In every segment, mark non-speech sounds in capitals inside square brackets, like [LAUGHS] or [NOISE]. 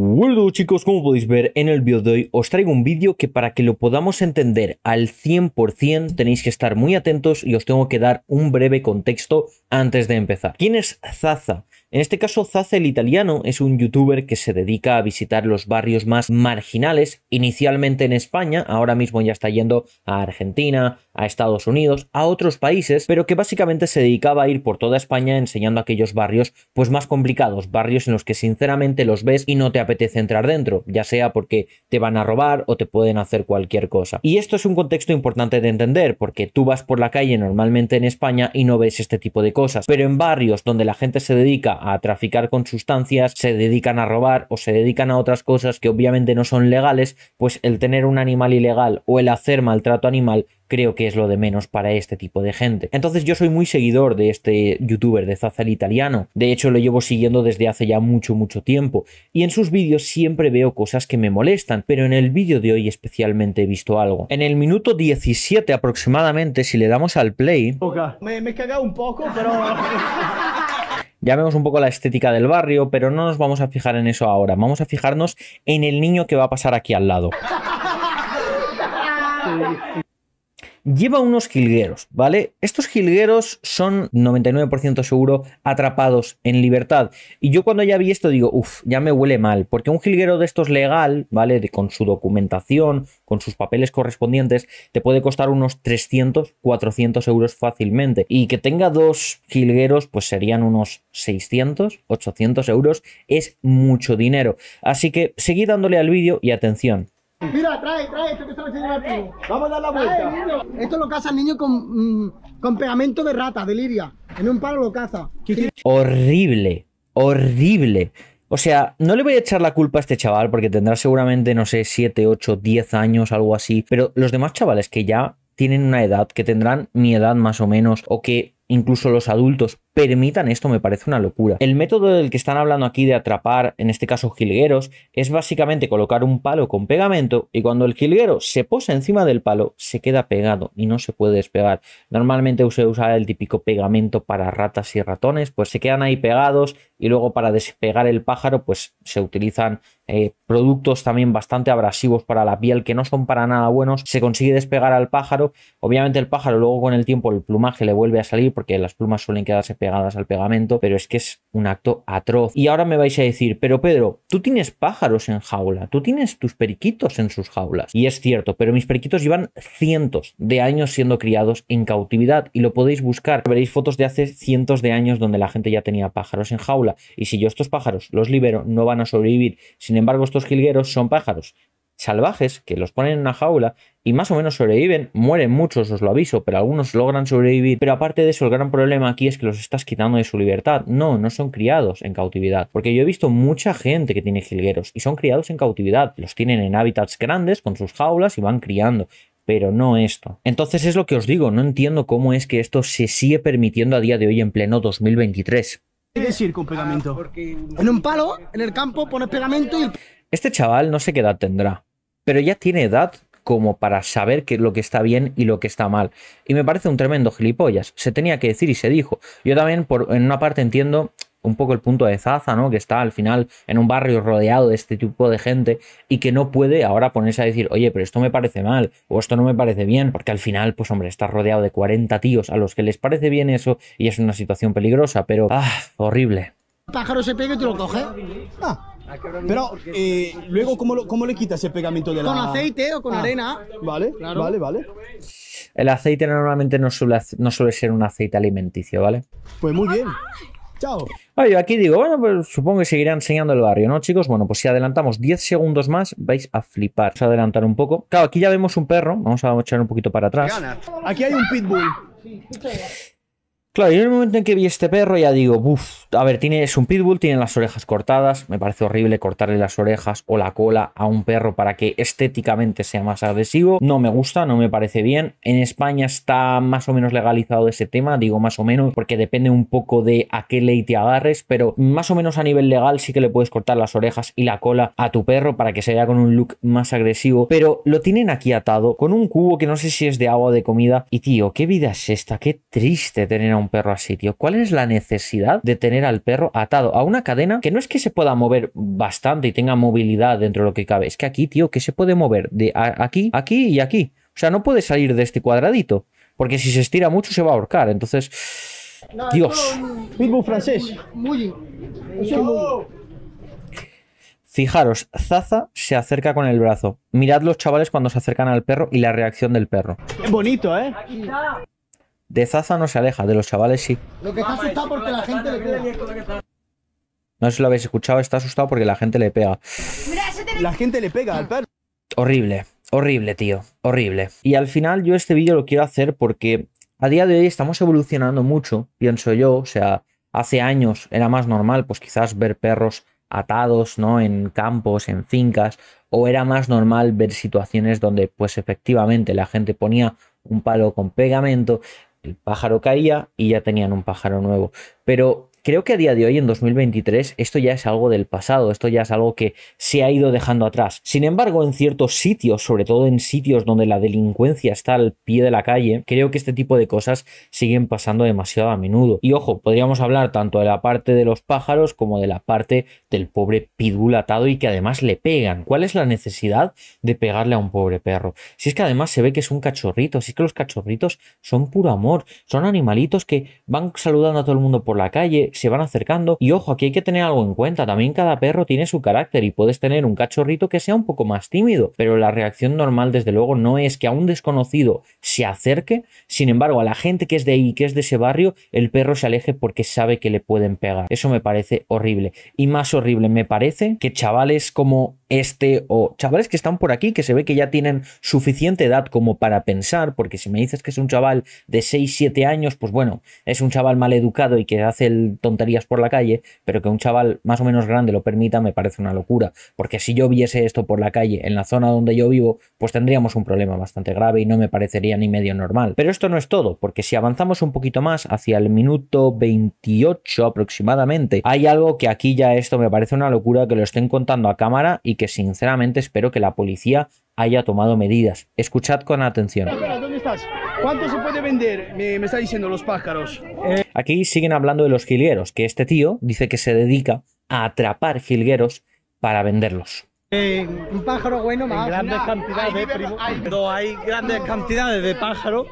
Bueno chicos, como podéis ver en el vídeo de hoy os traigo un vídeo que para que lo podamos entender al 100% tenéis que estar muy atentos y os tengo que dar un breve contexto antes de empezar. ¿Quién es Zaza? En este caso, Zazel italiano es un youtuber que se dedica a visitar los barrios más marginales, inicialmente en España, ahora mismo ya está yendo a Argentina, a Estados Unidos, a otros países, pero que básicamente se dedicaba a ir por toda España enseñando aquellos barrios pues más complicados, barrios en los que sinceramente los ves y no te apetece entrar dentro, ya sea porque te van a robar o te pueden hacer cualquier cosa. Y esto es un contexto importante de entender, porque tú vas por la calle normalmente en España y no ves este tipo de cosas, pero en barrios donde la gente se dedica a, traficar con sustancias, se dedican a robar o se dedican a otras cosas que obviamente no son legales, pues el tener un animal ilegal o el hacer maltrato animal creo que es lo de menos para este tipo de gente. Entonces yo soy muy seguidor de este youtuber de Zazel italiano, de hecho lo llevo siguiendo desde hace ya mucho mucho tiempo y en sus vídeos siempre veo cosas que me molestan, pero en el vídeo de hoy especialmente he visto algo. En el minuto 17 aproximadamente si le damos al play... Me, me he cagado un poco, pero... [LAUGHS] Ya vemos un poco la estética del barrio, pero no nos vamos a fijar en eso ahora. Vamos a fijarnos en el niño que va a pasar aquí al lado. [LAUGHS] lleva unos jilgueros, ¿vale? Estos jilgueros son 99% seguro atrapados en libertad. Y yo cuando ya vi esto digo, uff, ya me huele mal, porque un jilguero de estos legal, ¿vale? con su documentación, con sus papeles correspondientes, te puede costar unos 300, 400 euros fácilmente. Y que tenga dos jilgueros, pues serían unos 600, 800 euros, es mucho dinero. Así que seguí dándole al vídeo y atención, Mira, trae, trae, esto que se lo ti. Vamos a dar la vuelta. esto lo caza el niño con, mm, con pegamento de rata, de liria. En un palo lo caza. Horrible, horrible. O sea, no le voy a echar la culpa a este chaval porque tendrá seguramente, no sé, 7, 8, 10 años, algo así. Pero los demás chavales que ya tienen una edad, que tendrán mi edad más o menos, o que incluso los adultos permitan esto me parece una locura. El método del que están hablando aquí de atrapar, en este caso jilgueros, es básicamente colocar un palo con pegamento y cuando el jilguero se posa encima del palo se queda pegado y no se puede despegar. Normalmente se usa el típico pegamento para ratas y ratones, pues se quedan ahí pegados y luego para despegar el pájaro pues se utilizan eh, productos también bastante abrasivos para la piel que no son para nada buenos, se consigue despegar al pájaro, obviamente el pájaro luego con el tiempo el plumaje le vuelve a salir porque las plumas suelen quedarse pegadas pegadas al pegamento, pero es que es un acto atroz. Y ahora me vais a decir, pero Pedro, tú tienes pájaros en jaula, tú tienes tus periquitos en sus jaulas. Y es cierto, pero mis periquitos llevan cientos de años siendo criados en cautividad y lo podéis buscar. Veréis fotos de hace cientos de años donde la gente ya tenía pájaros en jaula. Y si yo estos pájaros los libero, no van a sobrevivir. Sin embargo, estos jilgueros son pájaros salvajes que los ponen en una jaula y más o menos sobreviven. Mueren muchos, os lo aviso, pero algunos logran sobrevivir. Pero aparte de eso, el gran problema aquí es que los estás quitando de su libertad. No, no son criados en cautividad. Porque yo he visto mucha gente que tiene jilgueros y son criados en cautividad. Los tienen en hábitats grandes con sus jaulas y van criando pero no esto. Entonces es lo que os digo, no entiendo cómo es que esto se sigue permitiendo a día de hoy en pleno 2023. ¿Qué decir con pegamento? Ah, en un palo, en el campo, pones pegamento y... Este chaval no sé qué edad tendrá, pero ya tiene edad como para saber qué es lo que está bien y lo que está mal. Y me parece un tremendo gilipollas. Se tenía que decir y se dijo. Yo también, por, en una parte, entiendo un poco el punto de Zaza, ¿no? Que está al final en un barrio rodeado de este tipo de gente y que no puede ahora ponerse a decir, oye, pero esto me parece mal o esto no me parece bien, porque al final, pues hombre, está rodeado de 40 tíos a los que les parece bien eso y es una situación peligrosa, pero, ah, horrible. Pájaro se pega y te lo coge. Pero eh, luego, ¿cómo, le quitas el pegamento de la...? Con aceite o con ah. arena. Vale, vale, vale. El aceite normalmente no suele, no suele ser un aceite alimenticio, ¿vale? Pues muy bien. Chao. Yo aquí digo, bueno, pues supongo que seguirá enseñando el barrio, ¿no, chicos? Bueno, pues si adelantamos 10 segundos más, vais a flipar. a adelantar un poco. Claro, aquí ya vemos un perro. Vamos a echar un poquito para atrás. Aquí hay un pitbull. Claro, yo en el momento en que vi este perro ya digo, uff, a ver, tiene, es un pitbull, tiene las orejas cortadas, me parece horrible cortarle las orejas o la cola a un perro para que estéticamente sea más agresivo, no me gusta, no me parece bien, en España está más o menos legalizado ese tema, digo más o menos, porque depende un poco de a qué ley te agarres, pero más o menos a nivel legal sí que le puedes cortar las orejas y la cola a tu perro para que se vea con un look más agresivo, pero lo tienen aquí atado con un cubo que no sé si es de agua o de comida, y tío, qué vida es esta, qué triste tener a un perro así, tío? ¿Cuál es la necesidad de tener al perro atado a una cadena que no es que se pueda mover bastante y tenga movilidad dentro de lo que cabe? Es que aquí, tío, que se puede mover de aquí, aquí y aquí. O sea, no puede salir de este cuadradito. Porque si se estira mucho se va a ahorcar. Entonces. Dios. francés. Fijaros, Zaza se acerca con el brazo. Mirad los chavales cuando se acercan al perro y la reacción del perro. Es bonito, ¿eh? De Zaza no se aleja, de los chavales sí. Lo que está asustado porque la gente le pega. No sé si lo habéis escuchado, está asustado porque la gente le pega. La gente le pega al perro. Horrible, horrible, tío, horrible. Y al final yo este vídeo lo quiero hacer porque a día de hoy estamos evolucionando mucho, pienso yo. O sea, hace años era más normal, pues quizás ver perros atados, ¿no? En campos, en fincas, o era más normal ver situaciones donde, pues efectivamente, la gente ponía un palo con pegamento el pájaro caía y ya tenían un pájaro nuevo. Pero creo que a día de hoy, en 2023, esto ya es algo del pasado, esto ya es algo que se ha ido dejando atrás. Sin embargo, en ciertos sitios, sobre todo en sitios donde la delincuencia está al pie de la calle, creo que este tipo de cosas siguen pasando demasiado a menudo. Y ojo, podríamos hablar tanto de la parte de los pájaros como de la parte del pobre pitbull atado y que además le pegan. ¿Cuál es la necesidad de pegarle a un pobre perro? Si es que además se ve que es un cachorrito, si es que los cachorritos son puro amor, son animalitos que van saludando a todo el mundo por la calle, se, van acercando. Y ojo, aquí hay que tener algo en cuenta. También cada perro tiene su carácter y puedes tener un cachorrito que sea un poco más tímido. Pero la reacción normal, desde luego, no es que a un desconocido se acerque. Sin embargo, a la gente que es de ahí, que es de ese barrio, el perro se aleje porque sabe que le pueden pegar. Eso me parece horrible. Y más horrible me parece que chavales como este o chavales que están por aquí que se ve que ya tienen suficiente edad como para pensar, porque si me dices que es un chaval de 6, 7 años, pues bueno, es un chaval mal educado y que hace tonterías por la calle, pero que un chaval más o menos grande lo permita me parece una locura, porque si yo viese esto por la calle en la zona donde yo vivo, pues tendríamos un problema bastante grave y no me parecería ni medio normal. Pero esto no es todo, porque si avanzamos un poquito más hacia el minuto 28 aproximadamente, hay algo que aquí ya esto me parece una locura que lo estén contando a cámara y que sinceramente espero que la policía haya tomado medidas. Escuchad con atención. ¿dónde estás? ¿Cuánto se puede vender? Me, me está diciendo los pájaros. Eh, aquí siguen hablando de los jilgueros, que este tío dice que se dedica a atrapar jilgueros para venderlos. Eh, un pájaro bueno más. grandes cantidades, hay, Hay, grandes cantidades de pájaros.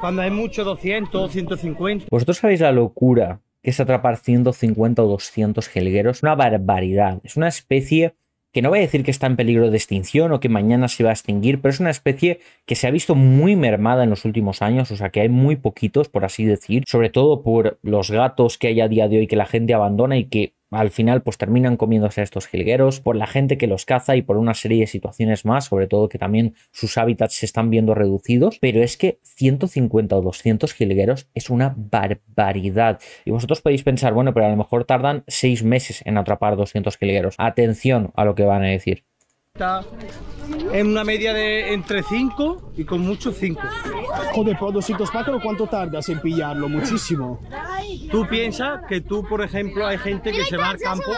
Cuando hay mucho, 200, 150. ¿Vosotros sabéis la locura que es atrapar 150 o 200 jilgueros? Una barbaridad. Es una especie que no voy a decir que está en peligro de extinción o que mañana se va a extinguir, pero es una especie que se ha visto muy mermada en los últimos años, o sea que hay muy poquitos, por así decir, sobre todo por los gatos que hay a día de hoy que la gente abandona y que al final pues terminan comiéndose a estos jilgueros por la gente que los caza y por una serie de situaciones más, sobre todo que también sus hábitats se están viendo reducidos, pero es que 150 o 200 jilgueros es una barbaridad. Y vosotros podéis pensar, bueno, pero a lo mejor tardan 6 meses en atrapar 200 jilgueros. Atención a lo que van a decir. Está en una media de entre 5 y con mucho 5. Joder, por 200 pájaros, ¿cuánto tardas en pillarlo? Muchísimo. Tú piensas que tú, por ejemplo, hay gente que se va al campo.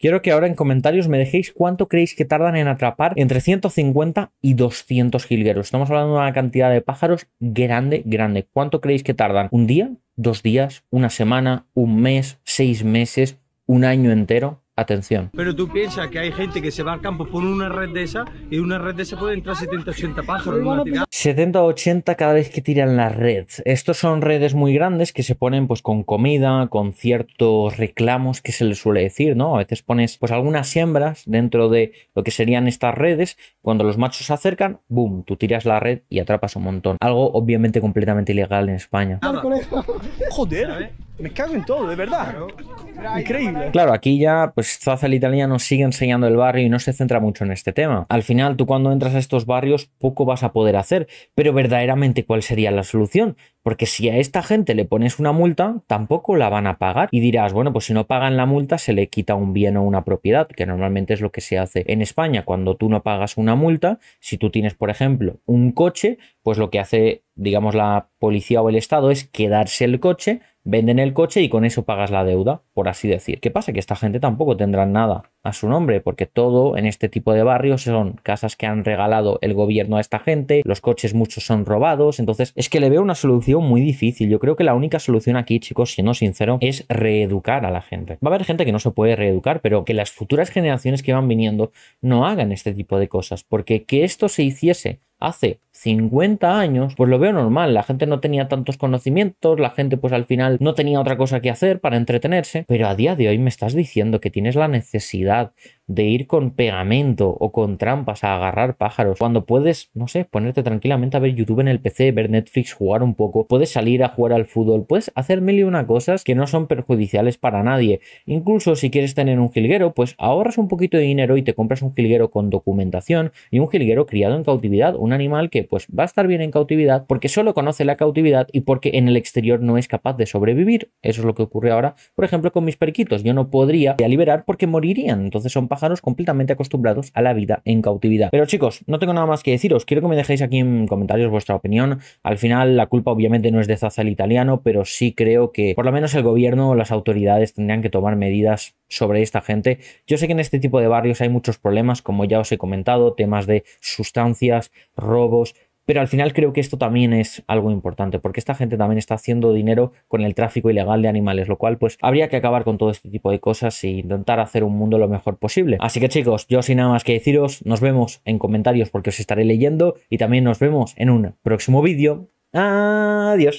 Quiero que ahora en comentarios me dejéis cuánto creéis que tardan en atrapar entre 150 y 200 jilgueros. Estamos hablando de una cantidad de pájaros grande, grande. ¿Cuánto creéis que tardan? ¿Un día? ¿Dos días? ¿Una semana? ¿Un mes? ¿Seis meses? ¿Un año entero? atención. Pero tú piensas que hay gente que se va al campo por una red de esa y una red de esa puede entrar 70 80 pájaros. 70 80 cada vez que tiran la red. Estos son redes muy grandes que se ponen pues con comida, con ciertos reclamos que se les suele decir, ¿no? A veces pones pues algunas siembras dentro de lo que serían estas redes. Cuando los machos se acercan, boom, tú tiras la red y atrapas un montón. Algo obviamente completamente ilegal en España. Joder. Me cago en todo, de verdad. Increíble. Claro, aquí ya, pues Zaza el italiano sigue enseñando el barrio y no se centra mucho en este tema. Al final, tú cuando entras a estos barrios, poco vas a poder hacer. Pero verdaderamente, ¿cuál sería la solución? Porque si a esta gente le pones una multa, tampoco la van a pagar. Y dirás, bueno, pues si no pagan la multa, se le quita un bien o una propiedad, que normalmente es lo que se hace en España. Cuando tú no pagas una multa, si tú tienes, por ejemplo, un coche, pues lo que hace, digamos, la policía o el Estado es quedarse el coche venden el coche y con eso pagas la deuda por así decir. ¿Qué pasa? Que esta gente tampoco tendrá nada a su nombre, porque todo en este tipo de barrios son casas que han regalado el gobierno a esta gente, los coches muchos son robados, entonces es que le veo una solución muy difícil. Yo creo que la única solución aquí, chicos, no sincero, es reeducar a la gente. Va a haber gente que no se puede reeducar, pero que las futuras generaciones que van viniendo no hagan este tipo de cosas, porque que esto se hiciese hace 50 años, pues lo veo normal, la gente no tenía tantos conocimientos, la gente pues al final no tenía otra cosa que hacer para entretenerse, pero a día de hoy me estás diciendo que tienes la necesidad de ir con pegamento o con trampas a agarrar pájaros, cuando puedes, no sé, ponerte tranquilamente a ver YouTube en el PC, ver Netflix, jugar un poco, puedes salir a jugar al fútbol, puedes hacer mil y una cosas que no son perjudiciales para nadie. Incluso si quieres tener un jilguero, pues ahorras un poquito de dinero y te compras un jilguero con documentación y un jilguero criado en cautividad, un animal que pues va a estar bien en cautividad porque solo conoce la cautividad y porque en el exterior no es capaz de sobrevivir. Eso es lo que ocurre ahora, por ejemplo, con mis perquitos, Yo no podría liberar porque morirían. Entonces son pájaros completamente acostumbrados a la vida en cautividad. Pero chicos, no tengo nada más que deciros, quiero que me dejéis aquí en comentarios vuestra opinión. Al final la culpa obviamente no es de Zaza italiano, pero sí creo que por lo menos el gobierno o las autoridades tendrían que tomar medidas sobre esta gente. Yo sé que en este tipo de barrios hay muchos problemas, como ya os he comentado, temas de sustancias, robos, pero al final creo que esto también es algo importante, porque esta gente también está haciendo dinero con el tráfico ilegal de animales, lo cual pues habría que acabar con todo este tipo de cosas e intentar hacer un mundo lo mejor posible. Así que chicos, yo sin nada más que deciros, nos vemos en comentarios porque os estaré leyendo y también nos vemos en un próximo vídeo. Adiós.